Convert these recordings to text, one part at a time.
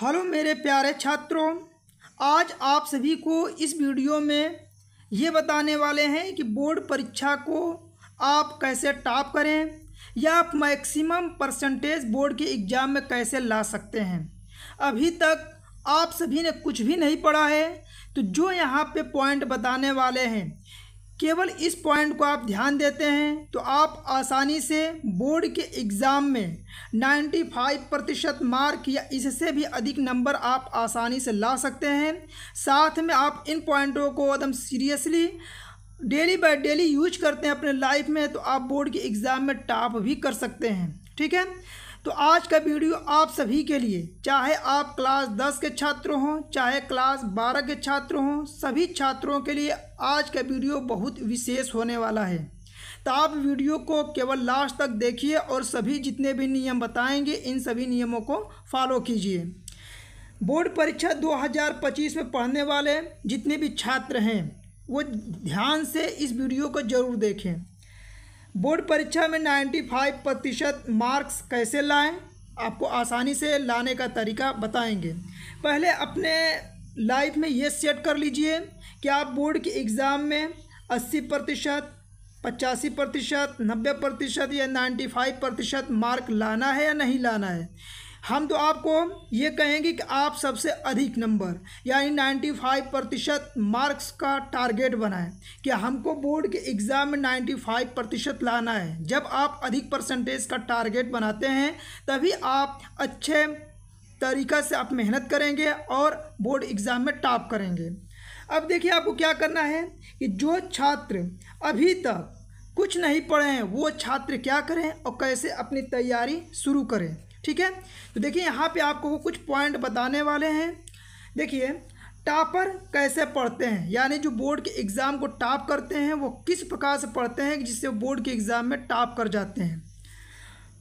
hello मेरे प्यारे छात्रों आज आप सभी को इस वीडियो में ये बताने वाले हैं कि बोर्ड परीक्षा को आप कैसे टॉप करें या आप मैक्सिमम परसेंटेज बोर्ड के एग्ज़ाम में कैसे ला सकते हैं अभी तक आप सभी ने कुछ भी नहीं पढ़ा है तो जो यहाँ पे पॉइंट बताने वाले हैं केवल इस पॉइंट को आप ध्यान देते हैं तो आप आसानी से बोर्ड के एग्ज़ाम में 95 प्रतिशत मार्क या इससे भी अधिक नंबर आप आसानी से ला सकते हैं साथ में आप इन पॉइंटों को एकदम seriously daily by daily use करते हैं अपने लाइफ में तो आप बोर्ड के एग्ज़ाम में टॉप भी कर सकते हैं ठीक है तो आज का वीडियो आप सभी के लिए चाहे आप क्लास दस के छात्र हों चाहे क्लास बारह के छात्र हों सभी छात्रों के लिए आज का वीडियो बहुत विशेष होने वाला है तो आप वीडियो को केवल लास्ट तक देखिए और सभी जितने भी नियम बताएंगे इन सभी नियमों को फॉलो कीजिए बोर्ड परीक्षा 2025 में पढ़ने वाले जितने भी छात्र हैं वो ध्यान से इस वीडियो को ज़रूर देखें बोर्ड परीक्षा में 95 प्रतिशत मार्क्स कैसे लाएं आपको आसानी से लाने का तरीका बताएंगे पहले अपने लाइफ में ये सेट कर लीजिए कि आप बोर्ड के एग्ज़ाम में 80 प्रतिशत पचासी प्रतिशत नब्बे प्रतिशत या नाइन्टी फाइव प्रतिशत मार्क लाना है या नहीं लाना है हम तो आपको ये कहेंगे कि आप सबसे अधिक नंबर यानी नाइन्टी फाइव प्रतिशत मार्क्स का टारगेट बनाएं कि हमको बोर्ड के एग्ज़ाम में नाइन्टी फाइव प्रतिशत लाना है जब आप अधिक परसेंटेज का टारगेट बनाते हैं तभी आप अच्छे तरीक़ा से आप मेहनत करेंगे और बोर्ड एग्ज़ाम में टॉप करेंगे अब देखिए आपको क्या करना है कि जो छात्र अभी तक कुछ नहीं पढ़े हैं वो छात्र क्या करें और कैसे अपनी तैयारी शुरू करें ठीक है तो देखिए यहाँ पे आपको कुछ पॉइंट बताने वाले हैं देखिए टापर कैसे पढ़ते हैं यानी जो बोर्ड के एग्ज़ाम को टाप करते हैं वो किस प्रकार से पढ़ते हैं जिससे बोर्ड के एग्ज़ाम में टाप कर जाते हैं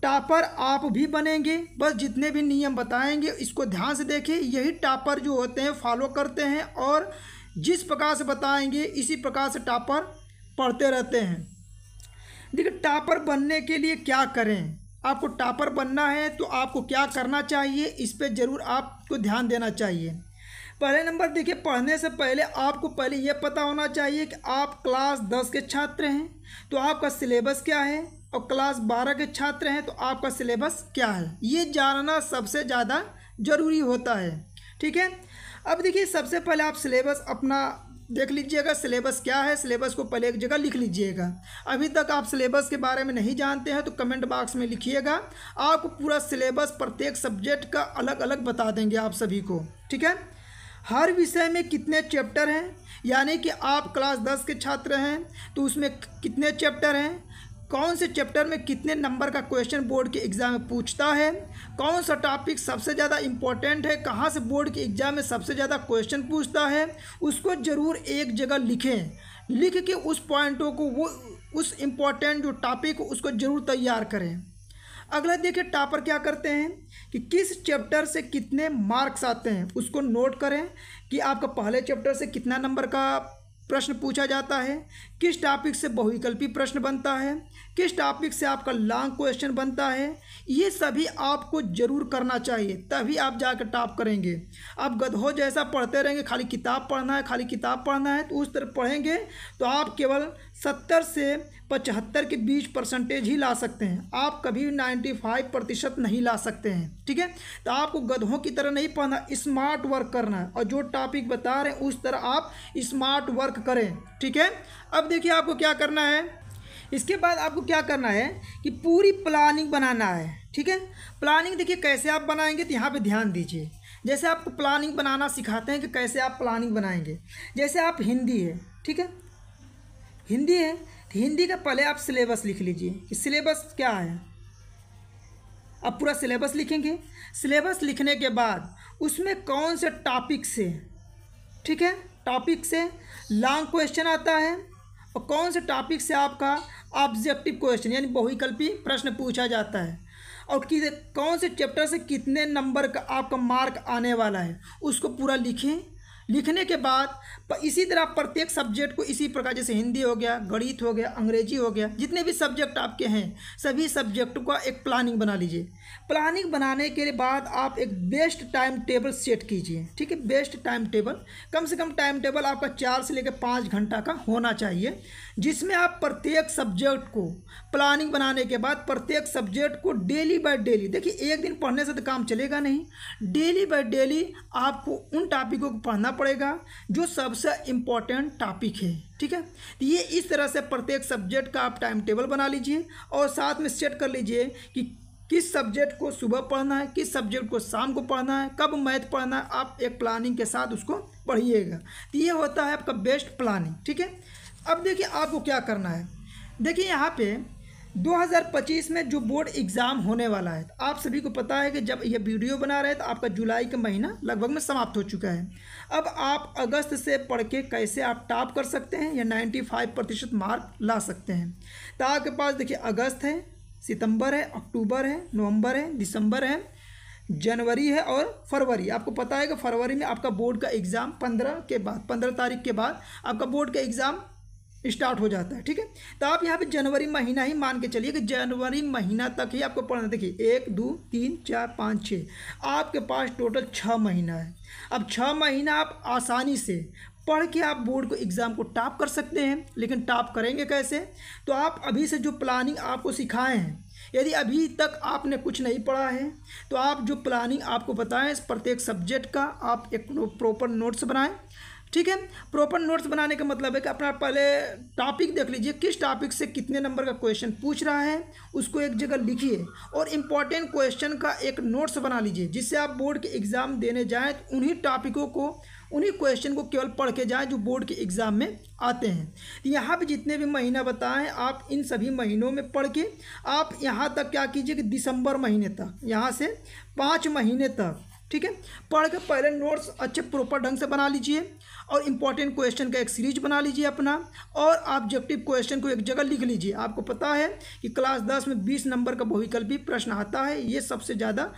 टापर आप भी बनेंगे बस जितने भी नियम बताएंगे इसको ध्यान से देखें यही टापर जो होते हैं फॉलो करते हैं और जिस प्रकार से बताएंगे इसी प्रकार से टापर पढ़ते रहते हैं देखिए टापर बनने के लिए क्या करें आपको टापर बनना है तो आपको क्या करना चाहिए इस पर ज़रूर आपको ध्यान देना चाहिए पहले नंबर देखिए पढ़ने से पहले आपको पहले यह पता होना चाहिए कि आप क्लास दस के छात्र हैं तो आपका सिलेबस क्या है और क्लास बारह के छात्र हैं तो आपका सिलेबस क्या है ये जानना सबसे ज़्यादा ज़रूरी होता है ठीक है अब देखिए सबसे पहले आप सिलेबस अपना देख लीजिएगा सिलेबस क्या है सिलेबस को पहले एक जगह लिख लीजिएगा अभी तक आप सिलेबस के बारे में नहीं जानते हैं तो कमेंट बॉक्स में लिखिएगा आपको पूरा सिलेबस प्रत्येक सब्जेक्ट का अलग अलग बता देंगे आप सभी को ठीक है हर विषय में कितने चैप्टर हैं यानी कि आप क्लास दस के छात्र हैं तो उसमें कितने चैप्टर हैं कौन से चैप्टर में कितने नंबर का क्वेश्चन बोर्ड के एग्ज़ाम में पूछता है कौन सा टॉपिक सबसे ज़्यादा इम्पॉर्टेंट है कहाँ से बोर्ड के एग्ज़ाम में सबसे ज़्यादा क्वेश्चन पूछता है उसको ज़रूर एक जगह लिखें लिख के उस पॉइंटों को वो उस इम्पॉर्टेंट जो टॉपिक उसको ज़रूर तैयार करें अगला देखिए टापर क्या करते हैं कि किस चैप्टर से कितने मार्क्स आते हैं उसको नोट करें कि आपका पहले चैप्टर से कितना नंबर का प्रश्न पूछा जाता है किस टॉपिक से बहुविकल्पी प्रश्न बनता है किस टॉपिक से आपका लॉन्ग क्वेश्चन बनता है ये सभी आपको जरूर करना चाहिए तभी आप जाकर टॉप करेंगे आप गधो जैसा पढ़ते रहेंगे खाली किताब पढ़ना है खाली किताब पढ़ना है तो उस तरह पढ़ेंगे तो आप केवल सत्तर से पचहत्तर के बीच परसेंटेज ही ला सकते हैं आप कभी नाइन्टी फाइव प्रतिशत नहीं ला सकते हैं ठीक है तो आपको गधों की तरह नहीं पढ़ना स्मार्ट वर्क करना है और जो टॉपिक बता रहे हैं उस तरह आप स्मार्ट वर्क करें ठीक है अब देखिए आपको क्या करना है इसके बाद आपको क्या करना है कि पूरी प्लानिंग बनाना है ठीक है प्लानिंग देखिए कैसे आप बनाएंगे तो यहाँ पर ध्यान दीजिए जैसे आपको प्लानिंग बनाना सिखाते हैं कि कैसे आप प्लानिंग बनाएंगे जैसे आप हिंदी है ठीक है हिंदी है हिंदी का पहले आप सिलेबस लिख लीजिए कि सिलेबस क्या है अब पूरा सिलेबस लिखेंगे सिलेबस लिखने के बाद उसमें कौन से टॉपिक से ठीक है टॉपिक से लॉन्ग क्वेश्चन आता है और कौन से टॉपिक से आपका ऑब्जेक्टिव क्वेश्चन यानी बहुविकल्पी प्रश्न पूछा जाता है और कि कौन से चैप्टर से कितने नंबर का आपका मार्क आने वाला है उसको पूरा लिखें लिखने के बाद इसी तरह प्रत्येक सब्जेक्ट को इसी प्रकार जैसे हिंदी हो गया गणित हो गया अंग्रेजी हो गया जितने भी सब्जेक्ट आपके हैं सभी सब्जेक्ट का एक प्लानिंग बना लीजिए प्लानिंग बनाने के बाद आप एक बेस्ट टाइम टेबल सेट कीजिए ठीक है बेस्ट टाइम टेबल कम से कम टाइम टेबल आपका चार से लेकर पाँच घंटा का होना चाहिए जिसमें आप प्रत्येक सब्जेक्ट को प्लानिंग बनाने के बाद प्रत्येक सब्जेक्ट को डेली बाय डेली देखिए एक दिन पढ़ने से तो काम चलेगा नहीं डेली बाय डेली आपको उन टॉपिकों को पढ़ना पड़ेगा जो सबसे इम्पॉर्टेंट टॉपिक है ठीक है तो ये इस तरह से प्रत्येक सब्जेक्ट का आप टाइम टेबल बना लीजिए और साथ में सेट कर लीजिए कि किस सब्जेक्ट को सुबह पढ़ना है किस सब्जेक्ट को शाम को पढ़ना है कब मैथ पढ़ना है आप एक प्लानिंग के साथ उसको पढ़िएगा तो ये होता है आपका बेस्ट प्लानिंग ठीक है अब देखिए आपको क्या करना है देखिए यहाँ पे 2025 में जो बोर्ड एग्ज़ाम होने वाला है तो आप सभी को पता है कि जब यह वीडियो बना रहे तो आपका जुलाई का महीना लगभग में समाप्त हो चुका है अब आप अगस्त से पढ़ के कैसे आप टॉप कर सकते हैं या 95 प्रतिशत मार्क ला सकते हैं तो आपके पास देखिए अगस्त है सितंबर है अक्टूबर है नवंबर है दिसंबर है जनवरी है और फरवरी आपको पता है कि फरवरी में आपका बोर्ड का एग्ज़ाम पंद्रह के बाद पंद्रह तारीख के बाद आपका बोर्ड का एग्ज़ाम स्टार्ट हो जाता है ठीक है तो आप यहाँ पे जनवरी महीना ही मान के चलिए कि जनवरी महीना तक ही आपको पढ़ना देखिए एक दो तीन चार पाँच छः आपके पास टोटल छः महीना है अब छः महीना आप आसानी से पढ़ के आप बोर्ड को एग्ज़ाम को टॉप कर सकते हैं लेकिन टॉप करेंगे कैसे तो आप अभी से जो प्लानिंग आपको सिखाए हैं यदि अभी तक आपने कुछ नहीं पढ़ा है तो आप जो प्लानिंग आपको बताएं प्रत्येक सब्जेक्ट का आप एक प्रॉपर नोट्स बनाएं ठीक है प्रॉपर नोट्स बनाने का मतलब है कि अपना पहले टॉपिक देख लीजिए किस टॉपिक से कितने नंबर का क्वेश्चन पूछ रहा है उसको एक जगह लिखिए और इम्पॉर्टेंट क्वेश्चन का एक नोट्स बना लीजिए जिससे आप बोर्ड के एग्ज़ाम देने जाएँ तो उन्हीं टॉपिकों को उन्हीं क्वेश्चन को केवल पढ़ के जाएँ जो बोर्ड के एग्ज़ाम में आते हैं यहाँ पर जितने भी महीना बताएँ आप इन सभी महीनों में पढ़ के आप यहाँ तक क्या कीजिए कि दिसंबर महीने तक यहाँ से पाँच महीने तक ठीक है पढ़ के पहले नोट्स अच्छे प्रॉपर ढंग से बना लीजिए और इम्पॉर्टेंट क्वेश्चन का एक सीरीज बना लीजिए अपना और ऑब्जेक्टिव क्वेश्चन को एक जगह लिख लीजिए आपको पता है कि क्लास दस में बीस नंबर का बहुविकल्पी प्रश्न आता है ये सबसे ज़्यादा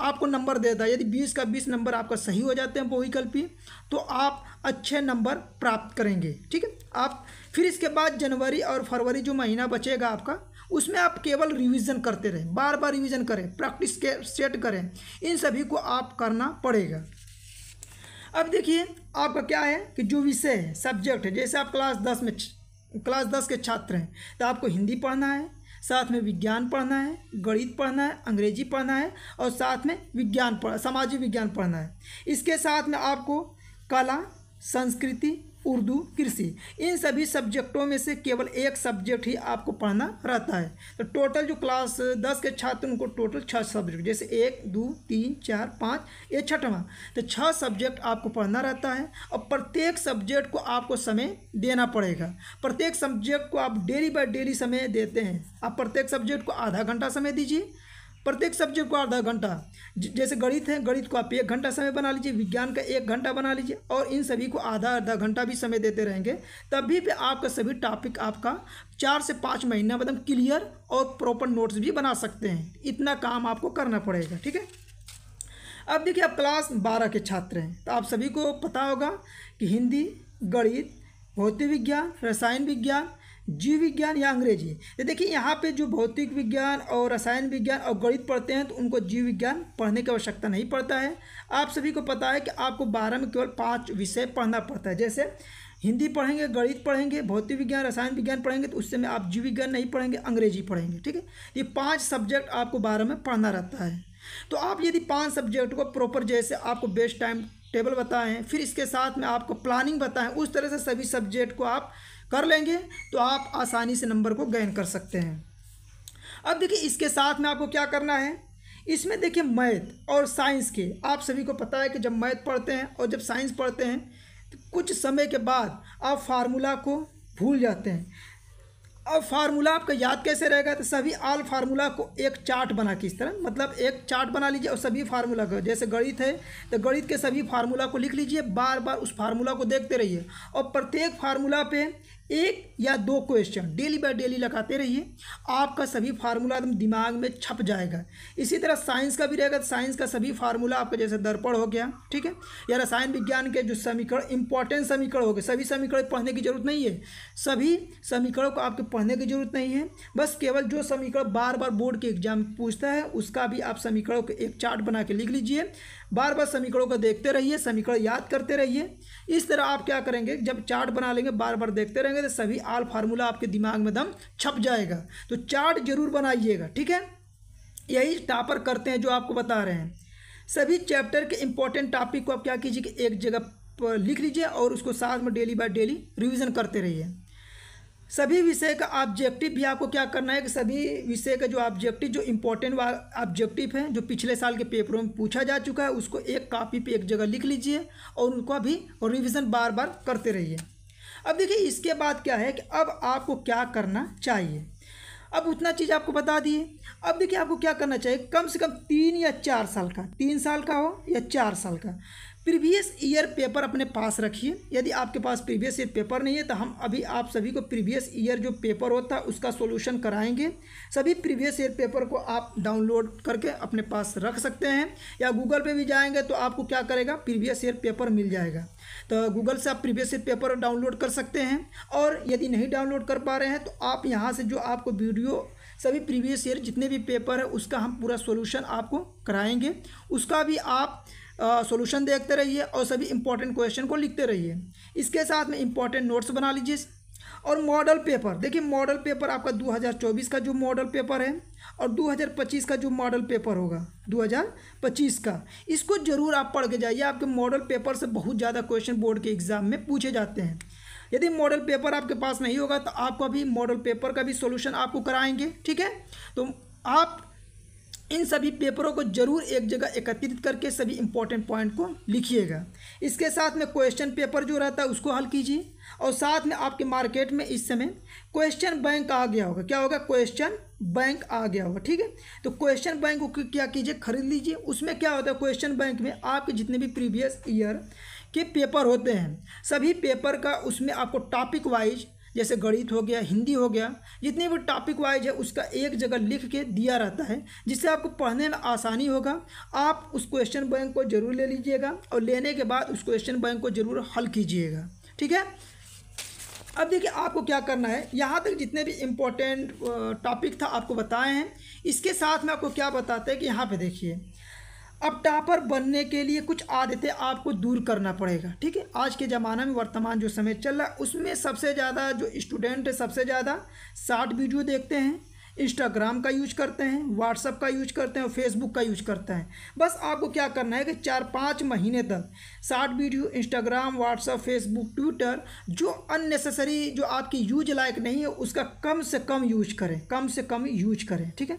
आपको नंबर देता है यदि बीस का बीस नंबर आपका सही हो जाते हैं बहुविकल्पी तो आप अच्छे नंबर प्राप्त करेंगे ठीक है आप फिर इसके बाद जनवरी और फरवरी जो महीना बचेगा आपका उसमें आप केवल रिवीजन करते रहें बार बार रिवीजन करें प्रैक्टिस के सेट करें इन सभी को आप करना पड़ेगा अब देखिए आपका क्या है कि जो विषय है सब्जेक्ट है जैसे आप क्लास दस में क्लास दस के छात्र हैं तो आपको हिंदी पढ़ना है साथ में विज्ञान पढ़ना है गणित पढ़ना है अंग्रेजी पढ़ना है और साथ में विज्ञान पढ़ सामाजिक विज्ञान पढ़ना है इसके साथ में आपको कला संस्कृति उर्दू कृषि इन सभी सब्जेक्टों में से केवल एक सब्जेक्ट ही आपको पढ़ना रहता है तो टोटल जो क्लास दस के छात्र उनको टोटल छः सब्जेक्ट जैसे एक दो तीन चार पाँच ये छठवा तो छः सब्जेक्ट आपको पढ़ना रहता है और प्रत्येक सब्जेक्ट को आपको समय देना पड़ेगा प्रत्येक सब्जेक्ट को आप डेली बाय डेली समय देते हैं आप प्रत्येक सब्जेक्ट को आधा घंटा समय दीजिए प्रत्येक सब्जेक्ट को आधा घंटा जैसे गणित है गणित को आप एक घंटा समय बना लीजिए विज्ञान का एक घंटा बना लीजिए और इन सभी को आधा आधा घंटा भी समय देते रहेंगे तभी पे आपका सभी टॉपिक आपका चार से पाँच महीना मतलब क्लियर और प्रॉपर नोट्स भी बना सकते हैं इतना काम आपको करना पड़ेगा ठीक है अब देखिए आप क्लास बारह के छात्र हैं तो आप सभी को पता होगा कि हिंदी गणित भौतिक विज्ञान रसायन विज्ञान जीव विज्ञान या अंग्रेजी ये देखिए यहाँ पे जो भौतिक विज्ञान और रसायन विज्ञान और गणित पढ़ते हैं तो उनको जीव विज्ञान पढ़ने की आवश्यकता नहीं पड़ता है आप सभी को पता है कि आपको बारह में केवल पाँच विषय पढ़ना पड़ता है जैसे हिंदी पढ़ेंगे गणित पढ़ेंगे भौतिक विज्ञान रसायन विज्ञान पढ़ेंगे तो उस समय आप जीव विज्ञान नहीं पढ़ेंगे अंग्रेजी पढ़ेंगे ठीक है ये पाँच सब्जेक्ट आपको बारह में पढ़ना रहता है तो आप यदि पाँच सब्जेक्ट को प्रॉपर जैसे आपको बेस्ट टाइम टेबल बताएं फिर इसके साथ में आपको प्लानिंग बताएं उस तरह से सभी सब्जेक्ट को आप कर लेंगे तो आप आसानी से नंबर को गेन कर सकते हैं अब देखिए इसके साथ में आपको क्या करना है इसमें देखिए मैथ और साइंस के आप सभी को पता है कि जब मैथ पढ़ते हैं और जब साइंस पढ़ते हैं तो कुछ समय के बाद आप फार्मूला को भूल जाते हैं अब फार्मूला आपका याद कैसे रहेगा तो सभी आल फार्मूला को एक चार्ट बना के इस तरह मतलब एक चार्ट बना लीजिए और सभी फार्मूला का जैसे गणित है तो गणित के सभी फार्मूला को लिख लीजिए बार बार उस फार्मूला को देखते रहिए और प्रत्येक फार्मूला पे एक या दो क्वेश्चन डेली बाय डेली लगाते रहिए आपका सभी फार्मूला एकदम दिमाग में छप जाएगा इसी तरह साइंस का भी रहेगा साइंस का सभी फार्मूला आपका जैसे दर्पण हो गया ठीक है या रसायन विज्ञान के जो समीकरण इंपॉर्टेंट समीकरण हो गए सभी समीकरण पढ़ने की जरूरत नहीं है सभी समीकरणों को आपके पढ़ने की जरूरत नहीं है बस केवल जो समीकरण बार बार बोर्ड के एग्जाम पूछता है उसका भी आप समीकरणों को एक चार्ट बना के लिख लीजिए बार बार समीकरणों को देखते रहिए समीकरण याद करते रहिए इस तरह आप क्या करेंगे जब चार्ट बना लेंगे बार बार देखते रहेंगे तो सभी आल फार्मूला आपके दिमाग में दम छप जाएगा तो चार्ट जरूर बनाइएगा ठीक है यही टापर करते हैं जो आपको बता रहे हैं सभी चैप्टर के इंपॉर्टेंट टॉपिक को आप क्या कीजिए कि एक जगह लिख लीजिए और उसको साथ में डेली बाय डेली रिविज़न करते रहिए सभी विषय का ऑब्जेक्टिव भी आपको क्या करना है कि सभी विषय का जो ऑब्जेक्टिव जो इम्पोर्टेंट ऑब्जेक्टिव हैं जो पिछले साल के पेपरों में पूछा जा चुका है उसको एक कॉपी पे एक जगह लिख लीजिए और उनको भी रिविज़न बार बार करते रहिए अब देखिए इसके बाद क्या है कि अब आपको क्या करना चाहिए अब उतना चीज़ आपको बता दिए अब देखिए आपको क्या करना चाहिए कम से कम तीन या चार साल का तीन साल का हो या चार साल का प्रीवियस ईयर पेपर अपने पास रखिए यदि आपके पास प्रीवियस ईयर पेपर नहीं है तो हम अभी आप सभी को प्रीवियस ईयर जो पेपर होता है उसका सोल्यूशन कराएंगे सभी प्रीवियस ईयर पेपर को आप डाउनलोड करके अपने पास रख सकते हैं या गूगल पे भी जाएंगे तो आपको क्या करेगा प्रीवियस ईयर पेपर मिल जाएगा तो गूगल से आप प्रीवियस ईयर पेपर डाउनलोड कर सकते हैं और यदि नहीं डाउनलोड कर पा रहे हैं तो आप यहाँ से जो आपको वीडियो सभी प्रीवियस ईयर जितने भी पेपर है उसका हम पूरा सोल्यूशन आपको कराएँगे उसका भी आप सॉल्यूशन देखते रहिए और सभी इंपॉर्टेंट क्वेश्चन को लिखते रहिए इसके साथ में इंपॉर्टेंट नोट्स बना लीजिए और मॉडल पेपर देखिए मॉडल पेपर आपका 2024 का जो मॉडल पेपर है और 2025 का जो मॉडल पेपर होगा 2025 का इसको ज़रूर आप पढ़ के जाइए आपके मॉडल पेपर से बहुत ज़्यादा क्वेश्चन बोर्ड के एग्ज़ाम में पूछे जाते हैं यदि मॉडल पेपर आपके पास नहीं होगा तो आपको अभी मॉडल पेपर का भी सोल्यूशन आपको कराएंगे ठीक है तो आप इन सभी पेपरों को जरूर एक जगह एकत्रित करके सभी इंपॉर्टेंट पॉइंट को लिखिएगा इसके साथ में क्वेश्चन पेपर जो रहता है उसको हल कीजिए और साथ में आपके मार्केट में इस समय क्वेश्चन बैंक आ गया होगा क्या होगा क्वेश्चन बैंक आ गया होगा ठीक है तो क्वेश्चन बैंक को क्या कीजिए खरीद लीजिए उसमें क्या होता है क्वेश्चन बैंक में आपके जितने भी प्रीवियस ईयर के पेपर होते हैं सभी पेपर का उसमें आपको टॉपिक वाइज जैसे गणित हो गया हिंदी हो गया जितने भी टॉपिक वाइज है उसका एक जगह लिख के दिया रहता है जिससे आपको पढ़ने में आसानी होगा आप उस क्वेश्चन बैंक को ज़रूर ले लीजिएगा और लेने के बाद उस क्वेश्चन बैंक को ज़रूर हल कीजिएगा ठीक है अब देखिए आपको क्या करना है यहाँ तक जितने भी इम्पोर्टेंट टॉपिक था आपको बताए हैं इसके साथ में आपको क्या बताते हैं कि यहाँ पर देखिए अब टॉपर बनने के लिए कुछ आदतें आपको दूर करना पड़ेगा ठीक है आज के ज़माना में वर्तमान जो समय चल रहा है उसमें सबसे ज़्यादा जो स्टूडेंट है सबसे ज़्यादा शार्ट वीडियो देखते हैं इंस्टाग्राम का यूज करते हैं व्हाट्सअप का यूज करते हैं और फेसबुक का यूज करते हैं बस आपको क्या करना है कि चार पाँच महीने तक short video Instagram WhatsApp Facebook Twitter जो अननेसेसरी जो आपकी यूज लायक नहीं है उसका कम से कम यूज करें कम से कम यूज करें ठीक है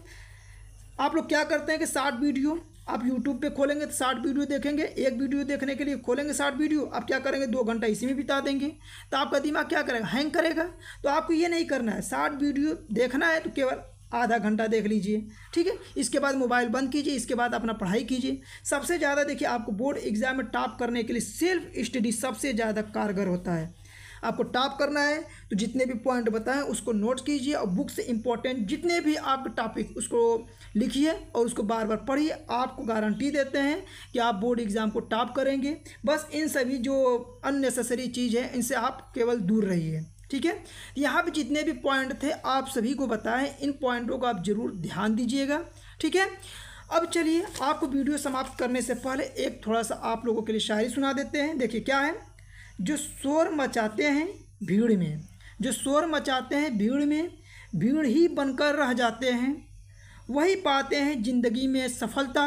आप लोग क्या करते हैं कि शार्ट वीडियो आप यूट्यूब पे खोलेंगे तो साठ वीडियो देखेंगे एक वीडियो देखने के लिए खोलेंगे साठ वीडियो आप क्या करेंगे दो घंटा इसी में बिता देंगे तो आपका दिमाग क्या करेगा हैंग करेगा तो आपको ये नहीं करना है साठ वीडियो देखना है तो केवल आधा घंटा देख लीजिए ठीक है इसके बाद मोबाइल बंद कीजिए इसके बाद अपना पढ़ाई कीजिए सबसे ज़्यादा देखिए आपको बोर्ड एग्ज़ाम में टॉप करने के लिए सेल्फ स्टडी सबसे ज़्यादा कारगर होता है आपको टॉप करना है तो जितने भी पॉइंट बताएं उसको नोट कीजिए और बुक से इम्पोर्टेंट जितने भी आप टॉपिक उसको लिखिए और उसको बार बार पढ़िए आपको गारंटी देते हैं कि आप बोर्ड एग्ज़ाम को टॉप करेंगे बस इन सभी जो अननेसेसरी चीज़ है इनसे आप केवल दूर रहिए ठीक है यहाँ पर जितने भी पॉइंट थे आप सभी को बताएं इन पॉइंटों का आप ज़रूर ध्यान दीजिएगा ठीक है अब चलिए आपको वीडियो समाप्त करने से पहले एक थोड़ा सा आप लोगों के लिए शायरी सुना देते हैं देखिए क्या है जो शोर मचाते हैं भीड़ में जो शोर मचाते हैं भीड़ में भीड़ ही बनकर रह जाते हैं वही पाते हैं ज़िंदगी में सफलता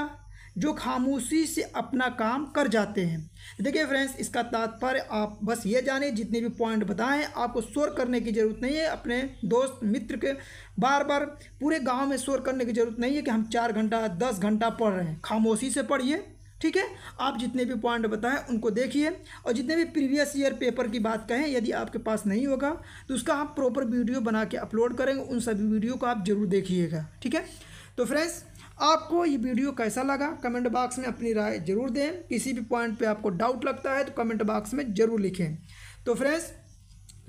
जो खामोशी से अपना काम कर जाते हैं देखिए फ्रेंड्स इसका तात्पर्य आप बस ये जाने जितने भी पॉइंट बताएं आपको शोर करने की ज़रूरत नहीं है अपने दोस्त मित्र के बार बार पूरे गांव में शोर करने की ज़रूरत नहीं है कि हम चार घंटा दस घंटा पढ़ रहे हैं खामोशी से पढ़िए ठीक है आप जितने भी पॉइंट बताएं उनको देखिए और जितने भी प्रीवियस ईयर पेपर की बात कहें यदि आपके पास नहीं होगा तो उसका आप प्रॉपर वीडियो बना के अपलोड करेंगे उन सभी वीडियो को आप ज़रूर देखिएगा ठीक है तो फ्रेंड्स आपको ये वीडियो कैसा लगा कमेंट बॉक्स में अपनी राय जरूर दें किसी भी पॉइंट पर आपको डाउट लगता है तो कमेंट बॉक्स में ज़रूर लिखें तो फ्रेंड्स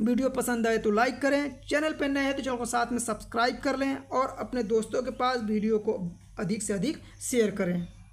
वीडियो पसंद आए तो लाइक करें चैनल पर नए हैं तो चैनल को साथ में सब्सक्राइब कर लें और अपने दोस्तों के पास वीडियो को अधिक से अधिक शेयर करें